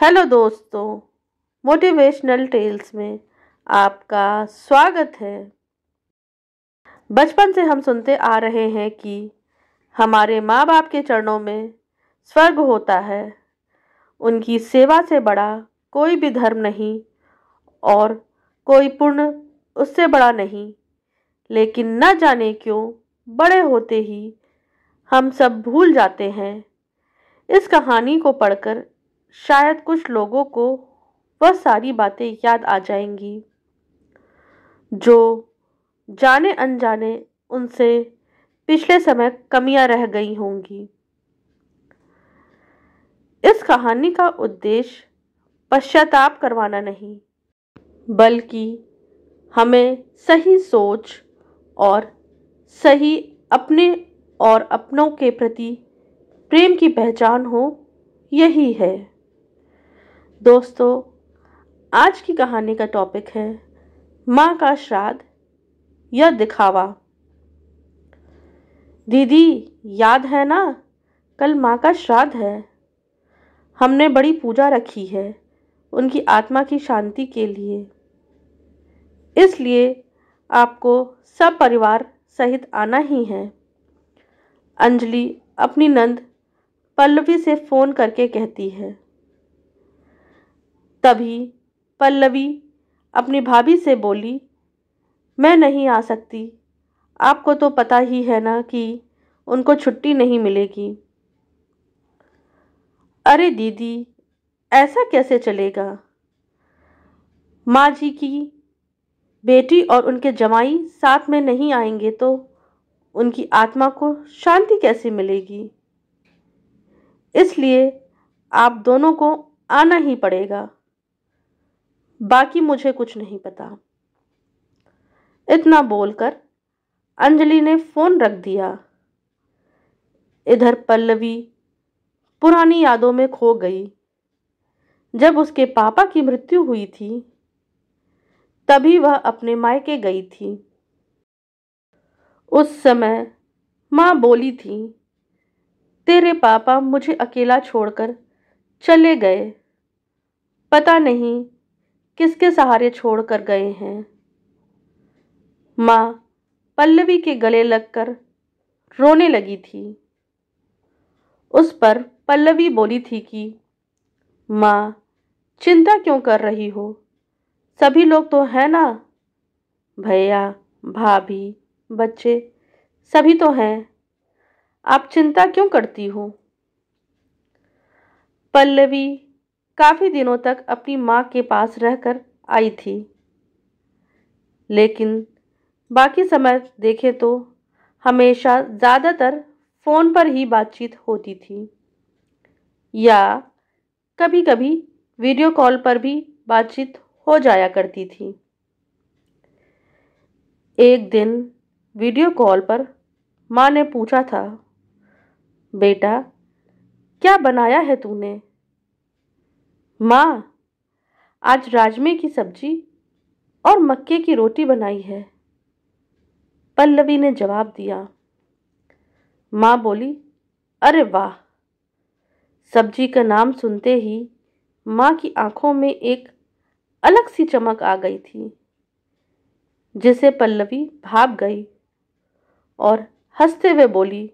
hello दोस्तों motivational tales में आपका स्वागत है बचपन से हम सुनते आ रहे हैं कि हमारे माँ बाप के चरणों में स्वर्ग होता है उनकी सेवा से बड़ा कोई भी धर्म नहीं और कोई पुण्य उससे बड़ा नहीं लेकिन न जाने क्यों बड़े होते ही हम सब भूल जाते हैं इस कहानी को पढ़कर शायद कुछ लोगों को वह सारी बातें याद आ जाएंगी जो जाने अनजाने उनसे पिछले समय कमियां रह गई होंगी इस कहानी का उद्देश्य पश्चाताप करवाना नहीं बल्कि हमें सही सोच और सही अपने और अपनों के प्रति प्रेम की पहचान हो यही है दोस्तों आज की कहानी का टॉपिक है माँ का श्राद्ध या दिखावा दीदी याद है ना कल माँ का श्राद्ध है हमने बड़ी पूजा रखी है उनकी आत्मा की शांति के लिए इसलिए आपको सब परिवार सहित आना ही है अंजलि अपनी नंद पल्लवी से फ़ोन करके कहती है तभी पल्लवी अपनी भाभी से बोली मैं नहीं आ सकती आपको तो पता ही है ना कि उनको छुट्टी नहीं मिलेगी अरे दीदी ऐसा कैसे चलेगा माँ जी की बेटी और उनके जमाई साथ में नहीं आएंगे तो उनकी आत्मा को शांति कैसे मिलेगी इसलिए आप दोनों को आना ही पड़ेगा बाकी मुझे कुछ नहीं पता इतना बोलकर अंजलि ने फोन रख दिया इधर पल्लवी पुरानी यादों में खो गई जब उसके पापा की मृत्यु हुई थी तभी वह अपने मायके गई थी उस समय माँ बोली थी तेरे पापा मुझे अकेला छोड़कर चले गए पता नहीं किसके सहारे छोड़ कर गए हैं माँ पल्लवी के गले लगकर रोने लगी थी उस पर पल्लवी बोली थी कि माँ चिंता क्यों कर रही हो सभी लोग तो हैं ना भैया भाभी बच्चे सभी तो हैं आप चिंता क्यों करती हो पल्लवी काफ़ी दिनों तक अपनी माँ के पास रहकर आई थी लेकिन बाकी समय देखें तो हमेशा ज़्यादातर फ़ोन पर ही बातचीत होती थी या कभी कभी वीडियो कॉल पर भी बातचीत हो जाया करती थी एक दिन वीडियो कॉल पर माँ ने पूछा था बेटा क्या बनाया है तूने माँ आज राजमे की सब्जी और मक्के की रोटी बनाई है पल्लवी ने जवाब दिया माँ बोली अरे वाह सब्जी का नाम सुनते ही माँ की आंखों में एक अलग सी चमक आ गई थी जिसे पल्लवी भाग गई और हंसते हुए बोली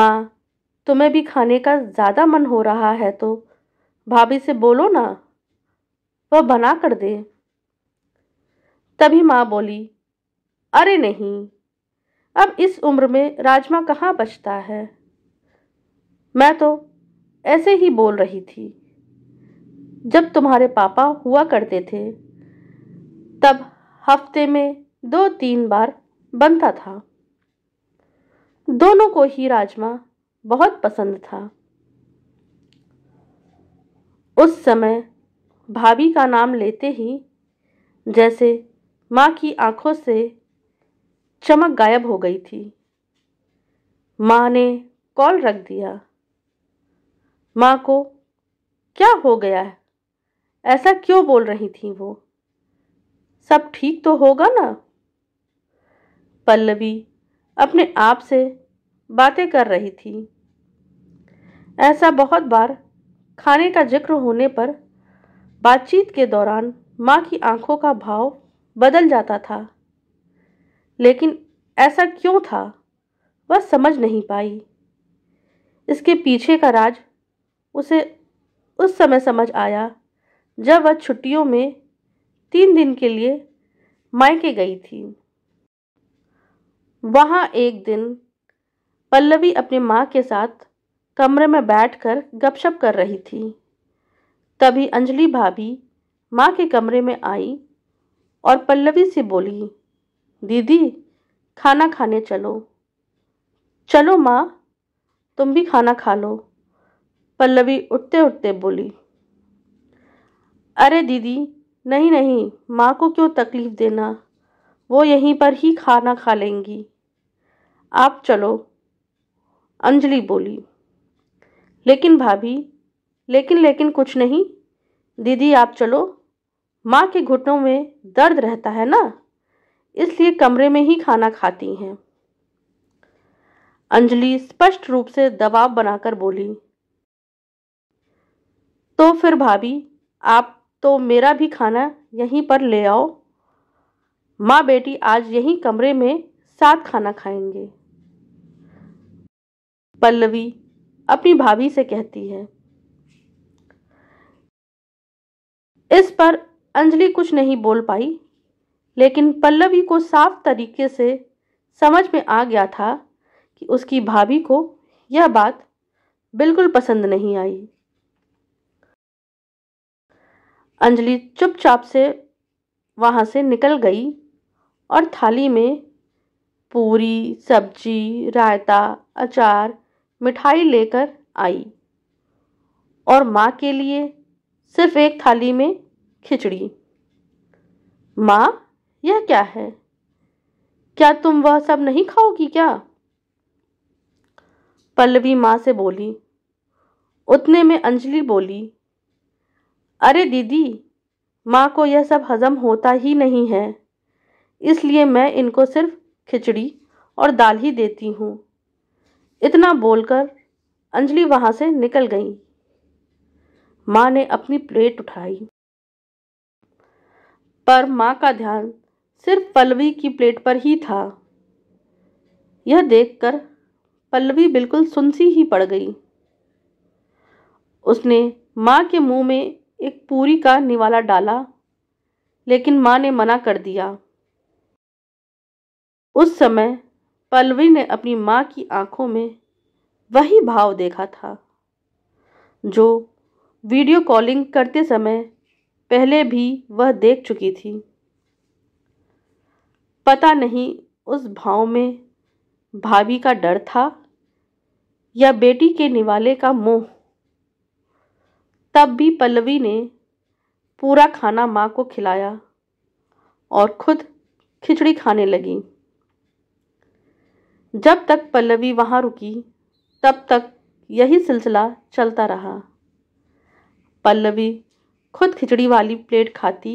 माँ तुम्हें भी खाने का ज़्यादा मन हो रहा है तो भाभी से बोलो ना वह बना कर दे तभी माँ बोली अरे नहीं अब इस उम्र में राजमा कहाँ बचता है मैं तो ऐसे ही बोल रही थी जब तुम्हारे पापा हुआ करते थे तब हफ्ते में दो तीन बार बनता था दोनों को ही राजमा बहुत पसंद था उस समय भाभी का नाम लेते ही जैसे माँ की आंखों से चमक गायब हो गई थी माँ ने कॉल रख दिया माँ को क्या हो गया है ऐसा क्यों बोल रही थी वो सब ठीक तो होगा ना पल्लवी अपने आप से बातें कर रही थी ऐसा बहुत बार खाने का जिक्र होने पर बातचीत के दौरान माँ की आंखों का भाव बदल जाता था लेकिन ऐसा क्यों था वह समझ नहीं पाई इसके पीछे का राज उसे उस समय समझ आया जब वह छुट्टियों में तीन दिन के लिए मायके गई थी वहाँ एक दिन पल्लवी अपनी माँ के साथ कमरे में बैठकर गपशप कर रही थी तभी अंजलि भाभी माँ के कमरे में आई और पल्लवी से बोली दीदी खाना खाने चलो चलो माँ तुम भी खाना खा लो पल्लवी उठते उठते बोली अरे दीदी नहीं नहीं माँ को क्यों तकलीफ़ देना वो यहीं पर ही खाना खा लेंगी आप चलो अंजलि बोली लेकिन भाभी लेकिन लेकिन कुछ नहीं दीदी आप चलो माँ के घुटनों में दर्द रहता है ना इसलिए कमरे में ही खाना खाती हैं अंजलि स्पष्ट रूप से दबाव बनाकर बोली तो फिर भाभी आप तो मेरा भी खाना यहीं पर ले आओ माँ बेटी आज यहीं कमरे में साथ खाना खाएंगे पल्लवी अपनी भाभी से कहती है इस पर अंजलि कुछ नहीं बोल पाई लेकिन पल्लवी को साफ तरीके से समझ में आ गया था कि उसकी भाभी को यह बात बिल्कुल पसंद नहीं आई अंजलि चुपचाप से वहाँ से निकल गई और थाली में पूरी सब्जी रायता अचार मिठाई लेकर आई और माँ के लिए सिर्फ एक थाली में खिचड़ी माँ यह क्या है क्या तुम वह सब नहीं खाओगी क्या पल्लवी माँ से बोली उतने में अंजलि बोली अरे दीदी माँ को यह सब हजम होता ही नहीं है इसलिए मैं इनको सिर्फ खिचड़ी और दाल ही देती हूँ इतना बोलकर अंजलि वहां से निकल गई माँ ने अपनी प्लेट उठाई पर माँ का ध्यान सिर्फ पल्लवी की प्लेट पर ही था यह देखकर पल्लवी बिल्कुल सुनसी ही पड़ गई उसने माँ के मुंह में एक पूरी का निवाला डाला लेकिन माँ ने मना कर दिया उस समय पल्लवी ने अपनी माँ की आंखों में वही भाव देखा था जो वीडियो कॉलिंग करते समय पहले भी वह देख चुकी थी पता नहीं उस भाव में भाभी का डर था या बेटी के निवाले का मोह तब भी पल्लवी ने पूरा खाना माँ को खिलाया और खुद खिचड़ी खाने लगी जब तक पल्लवी वहाँ रुकी तब तक यही सिलसिला चलता रहा पल्लवी खुद खिचड़ी वाली प्लेट खाती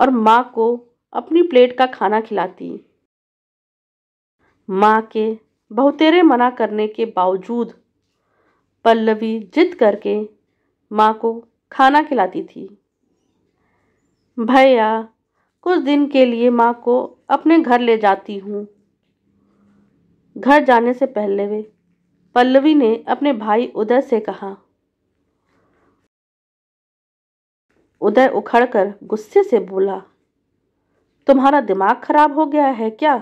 और माँ को अपनी प्लेट का खाना खिलाती माँ के बहुतेरे मना करने के बावजूद पल्लवी जिद करके माँ को खाना खिलाती थी भैया कुछ दिन के लिए माँ को अपने घर ले जाती हूँ घर जाने से पहले वे पल्लवी ने अपने भाई उदय से कहा उदय उखड़कर गुस्से से बोला तुम्हारा दिमाग खराब हो गया है क्या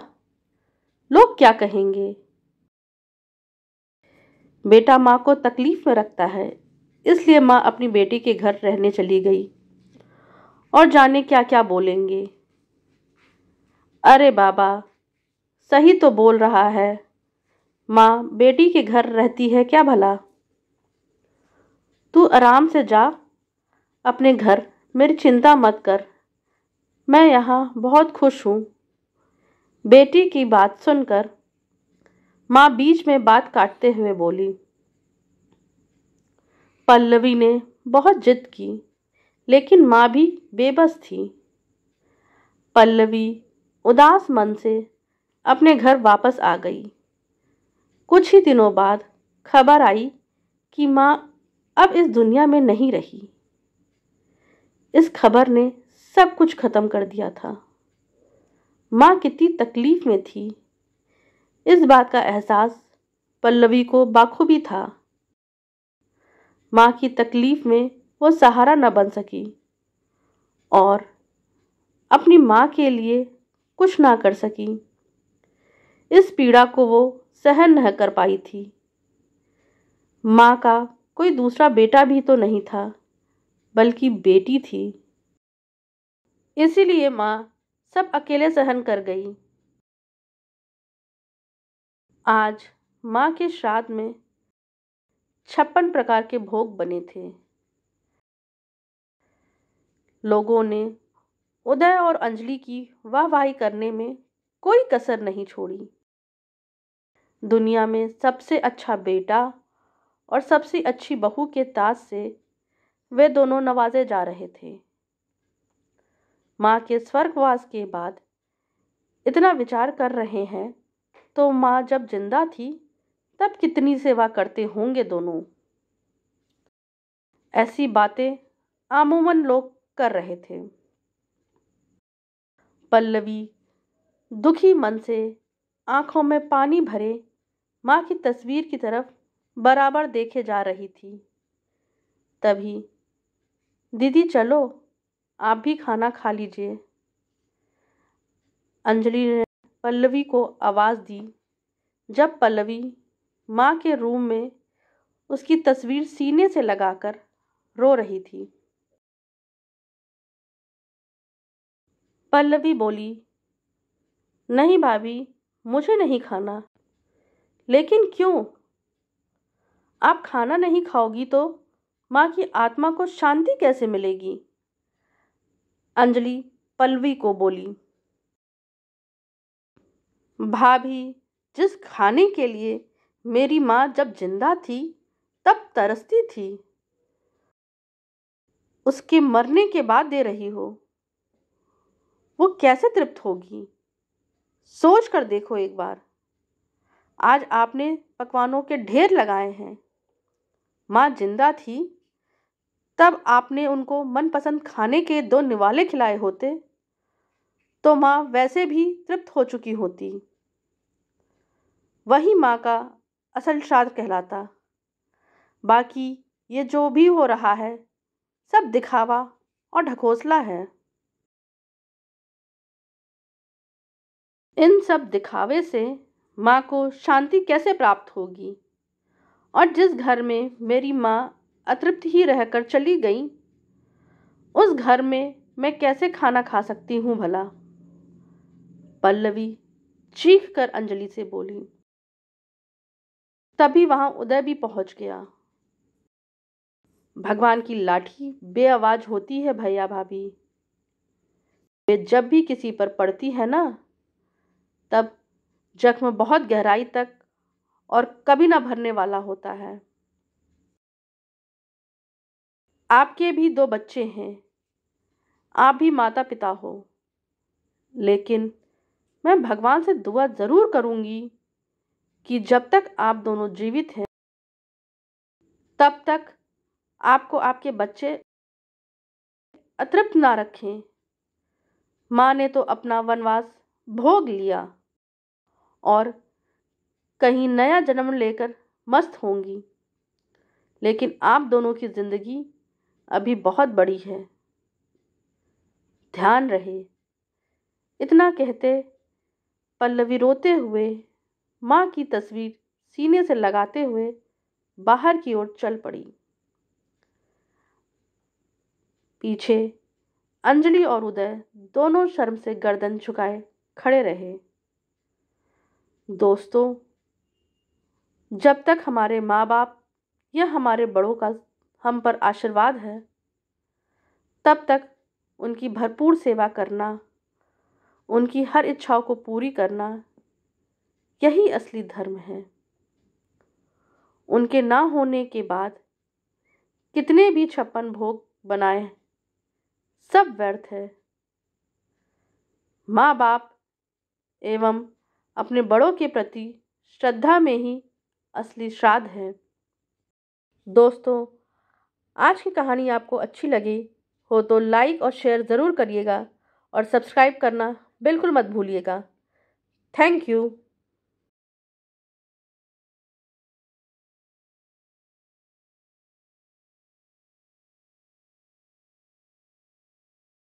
लोग क्या कहेंगे बेटा माँ को तकलीफ में रखता है इसलिए माँ अपनी बेटी के घर रहने चली गई और जाने क्या क्या बोलेंगे अरे बाबा सही तो बोल रहा है माँ बेटी के घर रहती है क्या भला तू आराम से जा अपने घर मेरी चिंता मत कर मैं यहाँ बहुत खुश हूँ बेटी की बात सुनकर माँ बीच में बात काटते हुए बोली पल्लवी ने बहुत जिद की लेकिन माँ भी बेबस थी पल्लवी उदास मन से अपने घर वापस आ गई कुछ ही दिनों बाद खबर आई कि माँ अब इस दुनिया में नहीं रही इस खबर ने सब कुछ ख़त्म कर दिया था माँ कितनी तकलीफ़ में थी इस बात का एहसास पल्लवी को बाखूबी था माँ की तकलीफ़ में वो सहारा न बन सकी और अपनी माँ के लिए कुछ ना कर सकी इस पीड़ा को वो सहन न कर पाई थी माँ का कोई दूसरा बेटा भी तो नहीं था बल्कि बेटी थी इसीलिए माँ सब अकेले सहन कर गई आज माँ के श्राद्ध में छप्पन प्रकार के भोग बने थे लोगों ने उदय और अंजलि की वाहवाही करने में कोई कसर नहीं छोड़ी दुनिया में सबसे अच्छा बेटा और सबसे अच्छी बहू के ताज से वे दोनों नवाजे जा रहे थे माँ के स्वर्गवास के बाद इतना विचार कर रहे हैं तो माँ जब जिंदा थी तब कितनी सेवा करते होंगे दोनों ऐसी बातें आमूमन लोग कर रहे थे पल्लवी दुखी मन से आंखों में पानी भरे माँ की तस्वीर की तरफ बराबर देखे जा रही थी तभी दीदी चलो आप भी खाना खा लीजिए अंजलि ने पल्लवी को आवाज़ दी जब पल्लवी माँ के रूम में उसकी तस्वीर सीने से लगाकर रो रही थी पल्लवी बोली नहीं भाभी मुझे नहीं खाना लेकिन क्यों आप खाना नहीं खाओगी तो माँ की आत्मा को शांति कैसे मिलेगी अंजलि पल्लवी को बोली भाभी जिस खाने के लिए मेरी माँ जब जिंदा थी तब तरसती थी उसके मरने के बाद दे रही हो वो कैसे तृप्त होगी सोच कर देखो एक बार आज आपने पकवानों के ढेर लगाए हैं माँ जिंदा थी तब आपने उनको मनपसंद खाने के दो निवाले खिलाए होते तो माँ वैसे भी तृप्त हो चुकी होती वही माँ का असल श्राद्ध कहलाता बाकी ये जो भी हो रहा है सब दिखावा और ढकोसला है इन सब दिखावे से माँ को शांति कैसे प्राप्त होगी और जिस घर में मेरी माँ अतृप्त ही रहकर चली गई उस घर में मैं कैसे खाना खा सकती हूँ भला पल्लवी चीख कर अंजलि से बोली तभी वहां उदय भी पहुंच गया भगवान की लाठी आवाज होती है भैया भाभी वे जब भी किसी पर पड़ती है ना तब जख्म बहुत गहराई तक और कभी ना भरने वाला होता है आपके भी दो बच्चे हैं आप भी माता पिता हो लेकिन मैं भगवान से दुआ ज़रूर करूंगी कि जब तक आप दोनों जीवित हैं तब तक आपको आपके बच्चे अतृप्त ना रखें माँ ने तो अपना वनवास भोग लिया और कहीं नया जन्म लेकर मस्त होंगी लेकिन आप दोनों की ज़िंदगी अभी बहुत बड़ी है ध्यान रहे इतना कहते पल्लवी रोते हुए माँ की तस्वीर सीने से लगाते हुए बाहर की ओर चल पड़ी पीछे अंजलि और उदय दोनों शर्म से गर्दन झुकाए खड़े रहे दोस्तों जब तक हमारे माँ बाप या हमारे बड़ों का हम पर आशीर्वाद है तब तक उनकी भरपूर सेवा करना उनकी हर इच्छाओं को पूरी करना यही असली धर्म है उनके ना होने के बाद कितने भी छप्पन भोग बनाए सब व्यर्थ है माँ बाप एवं अपने बड़ों के प्रति श्रद्धा में ही असली श्राद्ध है दोस्तों आज की कहानी आपको अच्छी लगी हो तो लाइक और शेयर ज़रूर करिएगा और सब्सक्राइब करना बिल्कुल मत भूलिएगा थैंक यू